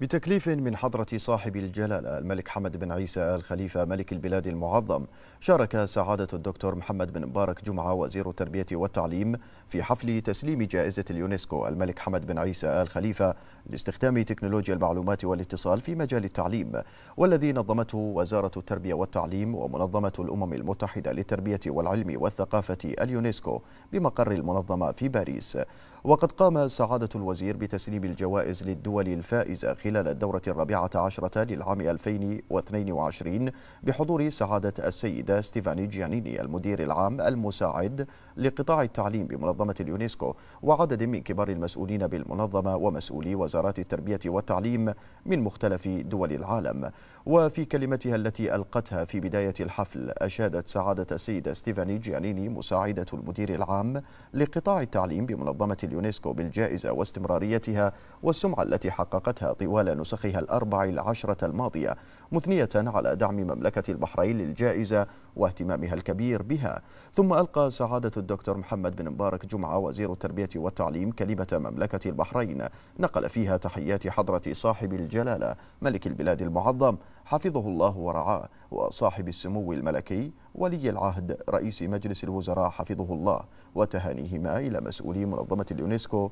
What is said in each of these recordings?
بتكليف من حضرة صاحب الجلالة الملك حمد بن عيسى آل خليفة ملك البلاد المعظم شارك سعادة الدكتور محمد بن مبارك جمعة وزير التربية والتعليم في حفل تسليم جائزة اليونسكو الملك حمد بن عيسى آل خليفة لاستخدام تكنولوجيا المعلومات والاتصال في مجال التعليم والذي نظمته وزارة التربية والتعليم ومنظمة الأمم المتحدة للتربية والعلم والثقافة اليونسكو بمقر المنظمة في باريس وقد قام سعادة الوزير بتسليم الجوائز للدول الفائزة خلال الدورة الرابعة عشرة للعام 2022 بحضور سعادة السيدة ستيفاني جيانيني المدير العام المساعد لقطاع التعليم بمنظمة اليونسكو وعدد من كبار المسؤولين بالمنظمة ومسؤولي وزارات التربية والتعليم من مختلف دول العالم وفي كلمتها التي ألقتها في بداية الحفل أشادت سعادة السيدة ستيفاني جيانيني مساعدة المدير العام لقطاع التعليم بمنظمة اليونسكو بالجائزة واستمراريتها والسمعة التي حققتها طوال نسخها الأربع العشرة الماضية مثنية على دعم مملكة البحرين للجائزة واهتمامها الكبير بها ثم ألقى سعادة الدكتور محمد بن مبارك جمعة وزير التربية والتعليم كلمة مملكة البحرين نقل فيها تحيات حضرة صاحب الجلالة ملك البلاد المعظم حفظه الله ورعاه وصاحب السمو الملكي ولي العهد رئيس مجلس الوزراء حفظه الله وتهانيهما إلى مسؤولي منظمة اليونسكو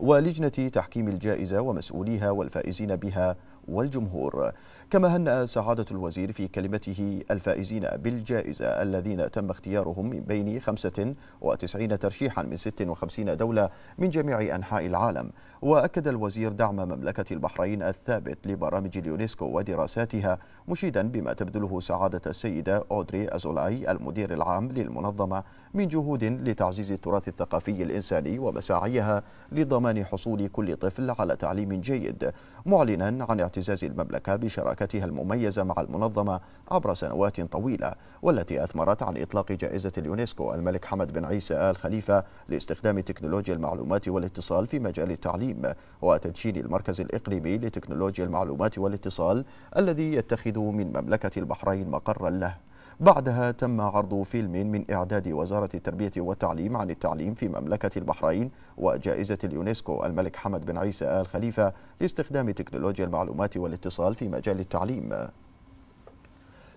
ولجنة تحكيم الجائزة ومسؤوليها والفائزين بها والجمهور كما هنأ سعادة الوزير في كلمته الفائزين بالجائزة الذين تم اختيارهم من بين 95 ترشيحا من 56 دولة من جميع أنحاء العالم وأكد الوزير دعم مملكة البحرين الثابت لبرامج اليونسكو ودراساتها مشيدا بما تبذله سعادة السيدة أودري أزولاي المدير العام للمنظمة من جهود لتعزيز التراث الثقافي الإنساني ومساعيها لضمان حصول كل طفل على تعليم جيد معلنا عن اعتزاز المملكة بشراكتها المميزة مع المنظمة عبر سنوات طويلة والتي أثمرت عن إطلاق جائزة اليونسكو الملك حمد بن عيسى آل خليفة لاستخدام تكنولوجيا المعلومات والاتصال في مجال التعليم وتدشين المركز الإقليمي لتكنولوجيا المعلومات والاتصال الذي يتخذ من مملكة البحرين مقرا له بعدها تم عرض فيلم من إعداد وزارة التربية والتعليم عن التعليم في مملكة البحرين وجائزة اليونسكو الملك حمد بن عيسى آل خليفة لاستخدام تكنولوجيا المعلومات والاتصال في مجال التعليم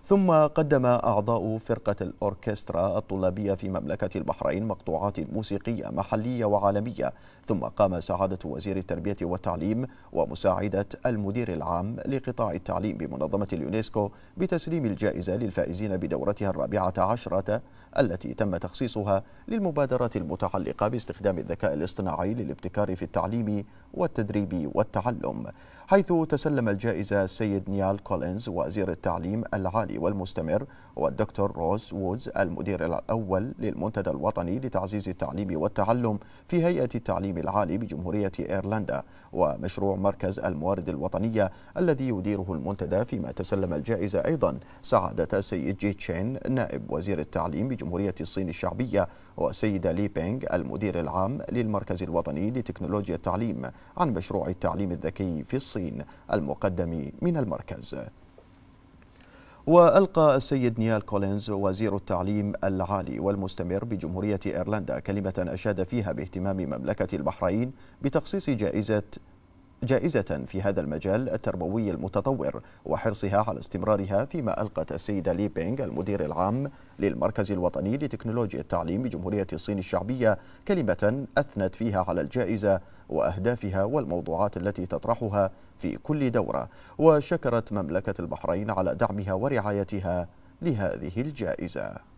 ثم قدم أعضاء فرقة الأوركسترا الطلابية في مملكة البحرين مقطوعات موسيقية محلية وعالمية ثم قام سعادة وزير التربية والتعليم ومساعدة المدير العام لقطاع التعليم بمنظمة اليونسكو بتسليم الجائزة للفائزين بدورتها الرابعة عشرة التي تم تخصيصها للمبادرات المتعلقة باستخدام الذكاء الاصطناعي للابتكار في التعليم والتدريب والتعلم حيث تسلم الجائزة السيد نيال كولينز وزير التعليم العالي والمستمر والدكتور روز وودز المدير الأول للمنتدى الوطني لتعزيز التعليم والتعلم في هيئة التعليم العالي بجمهورية إيرلندا ومشروع مركز الموارد الوطنية الذي يديره المنتدى فيما تسلم الجائزة أيضا سعادة السيد جي تشين نائب وزير التعليم بجمهورية الصين الشعبية وسيدة لي بينغ المدير العام للمركز الوطني لتكنولوجيا التعليم عن مشروع التعليم الذكي في الصين المقدم من المركز وألقى السيد نيال كولينز وزير التعليم العالي والمستمر بجمهورية إيرلندا كلمة أشاد فيها باهتمام مملكة البحرين بتخصيص جائزة جائزة في هذا المجال التربوي المتطور وحرصها على استمرارها فيما ألقت السيدة لي بينغ المدير العام للمركز الوطني لتكنولوجيا التعليم بجمهورية الصين الشعبية كلمة أثنت فيها على الجائزة وأهدافها والموضوعات التي تطرحها في كل دورة وشكرت مملكة البحرين على دعمها ورعايتها لهذه الجائزة